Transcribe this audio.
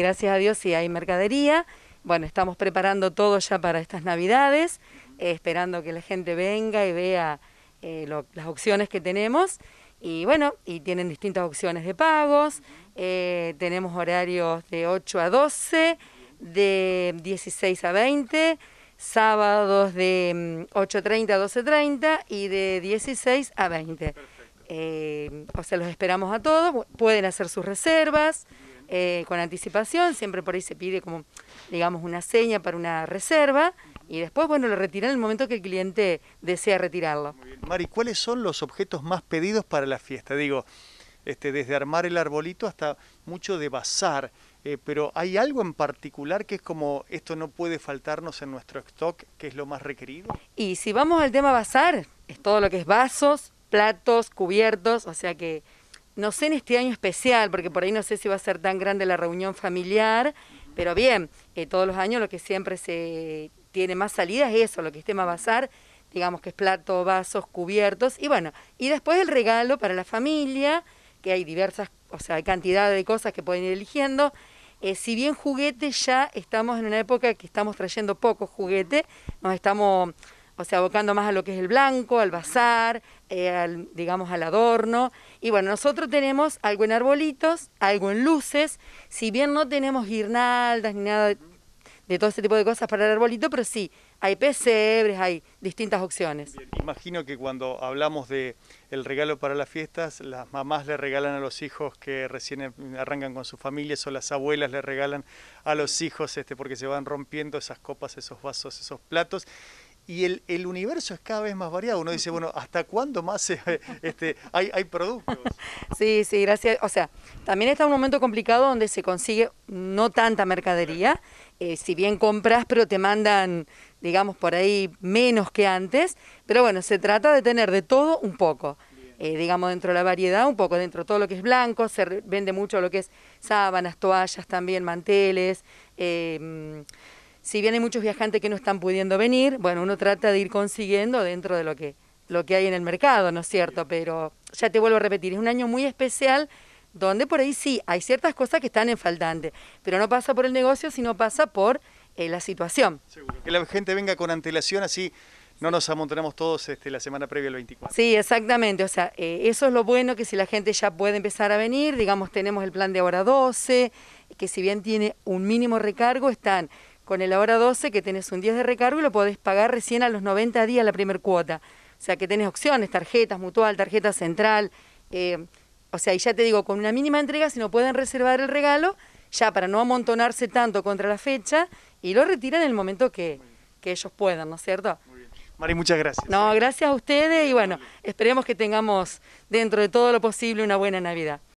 gracias a Dios si hay mercadería. Bueno, estamos preparando todo ya para estas navidades, eh, esperando que la gente venga y vea eh, las opciones que tenemos. Y bueno, y tienen distintas opciones de pagos. Eh, tenemos horarios de 8 a 12, de 16 a 20, sábados de 8.30 mm, a 12.30 y de 16 a 20. o sea, los esperamos a todos. Pueden hacer sus reservas. Eh, con anticipación, siempre por ahí se pide como, digamos, una seña para una reserva y después, bueno, lo retiran en el momento que el cliente desea retirarlo. Muy bien. Mari, ¿cuáles son los objetos más pedidos para la fiesta? Digo, este, desde armar el arbolito hasta mucho de bazar, eh, pero hay algo en particular que es como esto no puede faltarnos en nuestro stock, que es lo más requerido. Y si vamos al tema bazar, es todo lo que es vasos, platos, cubiertos, o sea que no sé en este año especial, porque por ahí no sé si va a ser tan grande la reunión familiar, pero bien, eh, todos los años lo que siempre se tiene más salida es eso, lo que es tema bazar, digamos que es plato, vasos, cubiertos, y bueno, y después el regalo para la familia, que hay diversas, o sea, hay cantidad de cosas que pueden ir eligiendo. Eh, si bien juguete ya estamos en una época que estamos trayendo poco juguete, nos estamos o sea, abocando más a lo que es el blanco, al bazar, eh, al, digamos al adorno. Y bueno, nosotros tenemos algo en arbolitos, algo en luces, si bien no tenemos guirnaldas ni nada de, todo ese tipo de cosas para el arbolito, pero sí, hay pesebres, hay distintas opciones. imagino que cuando hablamos de el regalo para las fiestas, las mamás le regalan a los hijos que recién em, arrancan con sus familias o las abuelas le regalan a los hijos este porque se van rompiendo esas copas, esos vasos, esos platos y el, universo es cada vez más variado. Uno dice, bueno, ¿hasta cuándo más eh, este, hay, hay, productos? Sí, sí, gracias. O sea, también está un momento complicado donde se consigue no tanta mercadería. Eh, si bien compras, pero te mandan, digamos, por ahí menos que antes. Pero bueno, se trata de tener de todo un poco. Eh, digamos, dentro de la variedad, un poco dentro de todo lo que es blanco, se vende mucho lo que es sábanas, toallas también, manteles. Eh, si bien hay muchos viajantes que no están pudiendo venir, bueno, uno trata de ir consiguiendo dentro de lo que, lo que hay en el mercado, ¿no es cierto? Pero ya te vuelvo a repetir, es un año muy especial donde por ahí sí hay ciertas cosas que están en faltante, pero no pasa por el negocio, sino pasa por eh, la situación. Que la gente venga con antelación así. No nos amontonamos todos este, la semana previa al 24. Sí, exactamente. O sea, eh, eso es lo bueno que si la gente ya puede empezar a venir, digamos, tenemos el plan de ahora 12, que si bien tiene un mínimo recargo, están con el ahora 12 que tenés un 10 de recargo y lo podés pagar recién a los 90 días la primer cuota. O sea que tenés opciones, tarjetas mutual, tarjeta central. Eh, o sea, y ya te digo, con una mínima entrega, si no pueden reservar el regalo, ya para no amontonarse tanto contra la fecha, y lo retiran en el momento que, que ellos puedan, ¿no es cierto? Muy bien. Mari, muchas gracias. No, gracias a ustedes y bueno, esperemos que tengamos dentro de todo lo posible una buena Navidad.